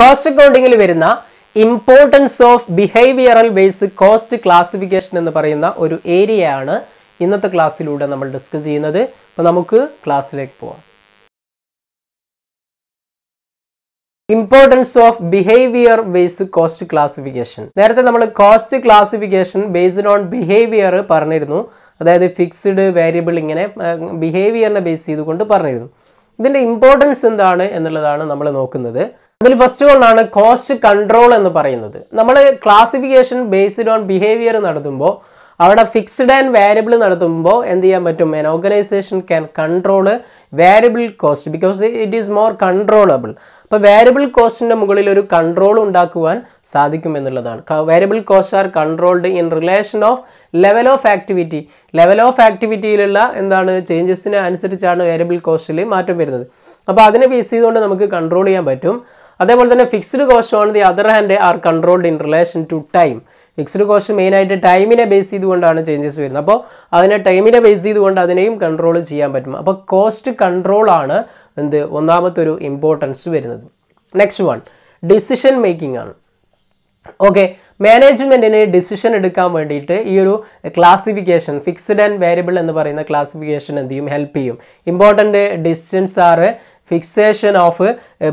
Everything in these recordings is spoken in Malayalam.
കോസ്റ്റ് അക്കൗണ്ടിങ്ങിൽ വരുന്ന importance of behavioural base cost classification എന്ന് പറയുന്ന ഒരു ഏരിയ ആണ് ഇന്നത്തെ ക്ലാസ്സിലൂടെ നമ്മൾ ഡിസ്കസ് ചെയ്യുന്നത് അപ്പോൾ നമുക്ക് ക്ലാസ്സിലേക്ക് പോവാം importance of behaviour based cost classification നേരത്തെ നമ്മൾ cost classification based on behaviour പറഞ്ഞിരുന്നു അതായത് ഫിക്സ്ഡ് വേരിയബിൾ ഇങ്ങനെ ബിഹേവിയറിനെ ബേസ് ചെയ്തുകൊണ്ട് പറഞ്ഞിരുന്നു ഇതിൻ്റെ ഇമ്പോർട്ടൻസ് എന്താണ് എന്നുള്ളതാണ് നമ്മൾ നോക്കുന്നത് അതിൽ ഫസ്റ്റ് ആണ് കോസ്റ്റ് കൺട്രോൾ എന്ന് പറയുന്നത് നമ്മൾ ക്ലാസിഫിക്കേഷൻ ബേസ്ഡ് ഓൺ ബിഹേവിയർ നടത്തുമ്പോൾ അവിടെ ഫിക്സ്ഡ് ആൻഡ് വേരിയബിൾ നടത്തുമ്പോൾ എന്ത് ചെയ്യാൻ പറ്റും an organisation can control variable cost because it is more controllable അപ്പോൾ വേരിയബിൾ കോസ്റ്റിൻ്റെ മുകളിൽ ഒരു കൺട്രോൾ ഉണ്ടാക്കുവാൻ സാധിക്കും എന്നുള്ളതാണ് variable cost are controlled in relation of level of activity level of ആക്ടിവിറ്റിയിലുള്ള എന്താണ് ചേഞ്ചസിന് അനുസരിച്ചാണ് വേരിയബിൾ കോസ്റ്റിൽ മാറ്റം വരുന്നത് അപ്പോൾ അതിനെ ബേസ് ചെയ്തുകൊണ്ട് നമുക്ക് കൺട്രോൾ ചെയ്യാൻ പറ്റും അതേപോലെ തന്നെ fixed cost on the other hand are controlled in relation to time fixed cost മെയിനായിട്ട് ടൈമിനെ ബേസ് ചെയ്തുകൊണ്ടാണ് ചേഞ്ചസ് വരുന്നത് അപ്പോൾ അതിനെ ടൈമിനെ ബേസ് ചെയ്തുകൊണ്ട് അതിനെയും കൺട്രോൾ ചെയ്യാൻ പറ്റും അപ്പോൾ കോസ്റ്റ് കൺട്രോൾ ആണ് എന്ത് ഒന്നാമത്തെ ഒരു ഇമ്പോർട്ടൻസ് വരുന്നത് നെക്സ്റ്റ് വൺ ഡിസിഷൻ മേക്കിംഗ് ആണ് ഓക്കെ മാനേജ്മെൻറ്റിന് ഡിസിഷൻ എടുക്കാൻ വേണ്ടിയിട്ട് ഈ ഒരു ക്ലാസിഫിക്കേഷൻ ഫിക്സ്ഡ് ആൻഡ് വേരിയബിൾ എന്ന് പറയുന്ന ക്ലാസിഫിക്കേഷൻ എന്ത് ചെയ്യും ഹെൽപ്പ് ചെയ്യും important decisions are fixation of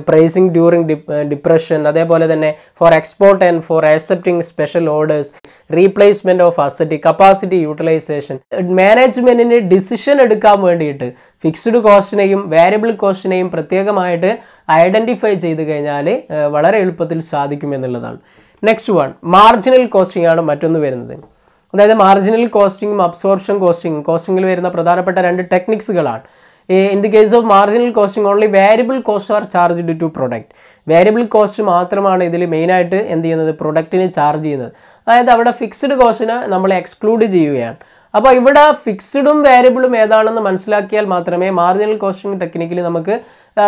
pricing during depression അതേപോലെ തന്നെ for export and for accepting special orders replacement of asset capacity utilisation മാനേജ്മെൻറ്റിന് ഡിസിഷൻ എടുക്കാൻ വേണ്ടിയിട്ട് ഫിക്സ്ഡ് കോസ്റ്റിനെയും വേരിയബിൾ കോസ്റ്റിനെയും പ്രത്യേകമായിട്ട് ഐഡൻറ്റിഫൈ ചെയ്ത് കഴിഞ്ഞാൽ വളരെ എളുപ്പത്തിൽ സാധിക്കുമെന്നുള്ളതാണ് നെക്സ്റ്റ് വൺ മാർജിനൽ കോസ്റ്റിംഗ് ആണ് മറ്റൊന്ന് വരുന്നത് അതായത് മാർജിനൽ കോസ്റ്റിങ്ങും അബ്സോർപ്ഷൻ കോസ്റ്റിംഗും കോസ്റ്റിങ്ങിൽ വരുന്ന പ്രധാനപ്പെട്ട രണ്ട് ടെക്നിക്സുകളാണ് in the case of marginal costing only variable cost are charged to product variable cost മാത്രമാണ് ഇതിൽ മെയിനായിട്ട് എന്ത് ചെയ്യുന്നത് പ്രൊഡക്റ്റിന് ചാർജ് ചെയ്യുന്നത് അതായത് അവിടെ ഫിക്സ്ഡ് കോസ്റ്റിനെ നമ്മൾ എക്സ്ക്ലൂഡ് ചെയ്യുകയാണ് അപ്പോൾ ഇവിടെ ഫിക്സ്ഡും വേരിയബിളും ഏതാണെന്ന് മനസ്സിലാക്കിയാൽ മാത്രമേ മാർജിനൽ കോസ്റ്റിംഗ് ടെക്നിക്കലി നമുക്ക്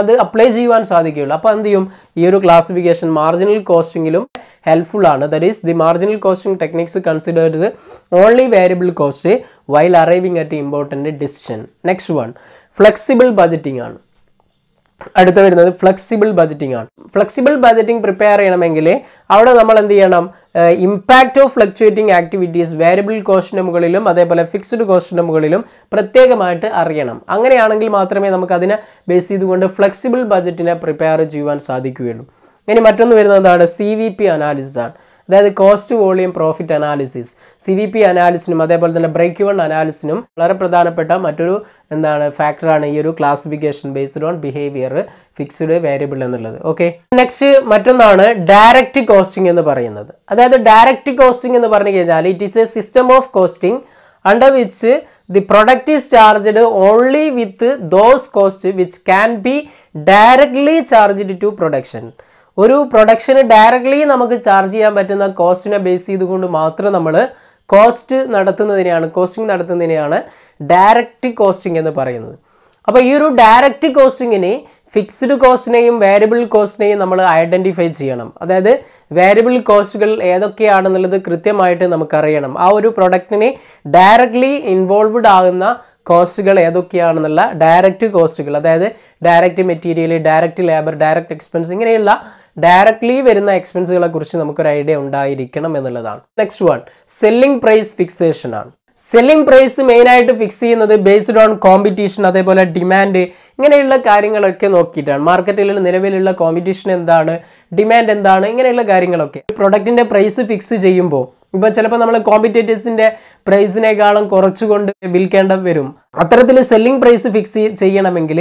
അത് അപ്ലൈ ചെയ്യുവാൻ സാധിക്കുകയുള്ളൂ അപ്പോൾ എന്ത് ചെയ്യും ഈ ഒരു ക്ലാസിഫിക്കേഷൻ മാർജിനൽ കോസ്റ്റിങ്ങിലും ഹെൽപ്ഫുൾ ആണ് that is the marginal costing techniques considers the only variable cost while arriving at important decision next one flexible budgeting aanu അടുത്ത വരുന്നത് ഫ്ലെക്സിബിൾ ബജറ്റിംഗ് ആണ് ഫ്ലെക്സിബിൾ ബജറ്റിംഗ് പ്രിപ്പയർ ചെയ്യണമെങ്കിൽ അവിടെ നമ്മൾ എന്ത് ചെയ്യണം impact of fluctuating activities variable കോസ്റ്റിന് മുകളിലും അതേപോലെ ഫിക്സ്ഡ് കോസ്റ്റിന് മുകളിലും പ്രത്യേകമായിട്ട് അറിയണം അങ്ങനെയാണെങ്കിൽ മാത്രമേ നമുക്ക് അതിനെ ബേസ് ചെയ്തുകൊണ്ട് ഫ്ലെക്സിബിൾ ബജറ്റിനെ പ്രിപ്പയർ ചെയ്യുവാൻ സാധിക്കുകയുള്ളൂ ഇനി മറ്റൊന്ന് വരുന്നത് എന്താണ് സി വി പി അനാലിസിസ് ആണ് അതായത് cost volume profit analysis C V P അനാലിസിനും അതേപോലെ തന്നെ ബ്രേക്ക് വൺ അനാലിസിനും വളരെ പ്രധാനപ്പെട്ട മറ്റൊരു എന്താണ് ഫാക്ടറാണ് ഈ ഒരു classification based on behaviour fixed variable എന്നുള്ളത് ഓക്കെ നെക്സ്റ്റ് മറ്റൊന്നാണ് ഡയറക്റ്റ് കോസ്റ്റിംഗ് എന്ന് പറയുന്നത് അതായത് ഡയറക്റ്റ് കോസ്റ്റിംഗ് എന്ന് പറഞ്ഞു കഴിഞ്ഞാൽ it is a system of costing under which the product is charged only with those cost which can be directly charged to production ഒരു പ്രൊഡക്ഷന് ഡയറക്റ്റ്ലി നമുക്ക് ചാർജ് ചെയ്യാൻ പറ്റുന്ന കോസ്റ്റിനെ ബേസ് ചെയ്തുകൊണ്ട് മാത്രം നമ്മൾ കോസ്റ്റ് നടത്തുന്നതിനെയാണ് കോസ്റ്റിംഗ് നടത്തുന്നതിനെയാണ് ഡയറക്റ്റ് കോസ്റ്റിംഗ് എന്ന് പറയുന്നത് അപ്പോൾ ഈ ഒരു ഡയറക്റ്റ് കോസ്റ്റിങ്ങിനെ ഫിക്സ്ഡ് കോസ്റ്റിനെയും വേരിയബിൾ കോസ്റ്റിനെയും നമ്മൾ ഐഡൻറ്റിഫൈ ചെയ്യണം അതായത് വേരിയബിൾ കോസ്റ്റുകൾ ഏതൊക്കെയാണെന്നുള്ളത് കൃത്യമായിട്ട് നമുക്കറിയണം ആ ഒരു പ്രൊഡക്റ്റിനെ ഡയറക്റ്റ്ലി ഇൻവോൾവ്ഡ് ആകുന്ന കോസ്റ്റുകൾ ഏതൊക്കെയാണെന്നുള്ള ഡയറക്റ്റ് കോസ്റ്റുകൾ അതായത് direct material direct labour direct expense ഇങ്ങനെയുള്ള ഡയറക്ട്ലി വരുന്ന എക്സ്പെൻസുകളെ കുറിച്ച് നമുക്കൊരു ഐഡിയ ഉണ്ടായിരിക്കണം എന്നുള്ളതാണ് next one selling price fixation ആണ് സെല്ലിംഗ് പ്രൈസ് മെയിനായിട്ട് ഫിക്സ് ചെയ്യുന്നത് ബേസ്ഡ് ഓൺ കോമ്പറ്റീഷൻ അതേപോലെ ഡിമാൻഡ് ഇങ്ങനെയുള്ള കാര്യങ്ങളൊക്കെ നോക്കിയിട്ടാണ് മാർക്കറ്റിൽ നിലവിലുള്ള കോമ്പറ്റീഷൻ എന്താണ് ഡിമാൻഡ് എന്താണ് ഇങ്ങനെയുള്ള കാര്യങ്ങളൊക്കെ പ്രൊഡക്റ്റിൻ്റെ പ്രൈസ് ഫിക്സ് ചെയ്യുമ്പോൾ ഇപ്പോൾ ചിലപ്പോൾ നമ്മൾ കോമ്പറ്റേറ്റേഴ്സിൻ്റെ പ്രൈസിനേക്കാളും കുറച്ചുകൊണ്ട് വിൽക്കേണ്ട വരും അത്തരത്തിൽ സെല്ലിംഗ് പ്രൈസ് ഫിക്സ് ചെയ്യണമെങ്കിൽ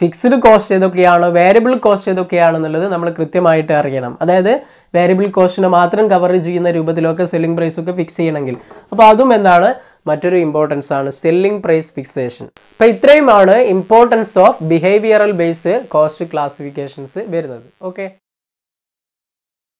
ഫിക്സ്ഡ് കോസ്റ്റ് ഏതൊക്കെയാണ് വേരിയബിൾ കോസ്റ്റ് ഏതൊക്കെയാണെന്നുള്ളത് നമ്മൾ കൃത്യമായിട്ട് അറിയണം അതായത് വേരിയബിൾ കോസ്റ്റിനെ മാത്രം കവർ ചെയ്യുന്ന രൂപത്തിലൊക്കെ സെല്ലിംഗ് പ്രൈസൊക്കെ ഫിക്സ് ചെയ്യണമെങ്കിൽ അപ്പോൾ അതും എന്താണ് മറ്റൊരു ഇമ്പോർട്ടൻസ് ആണ് സെല്ലിംഗ് പ്രൈസ് ഫിക്സേഷൻ അപ്പോൾ ഇത്രയുമാണ് importance of behavioural base cost classifications വരുന്നത് ഓക്കെ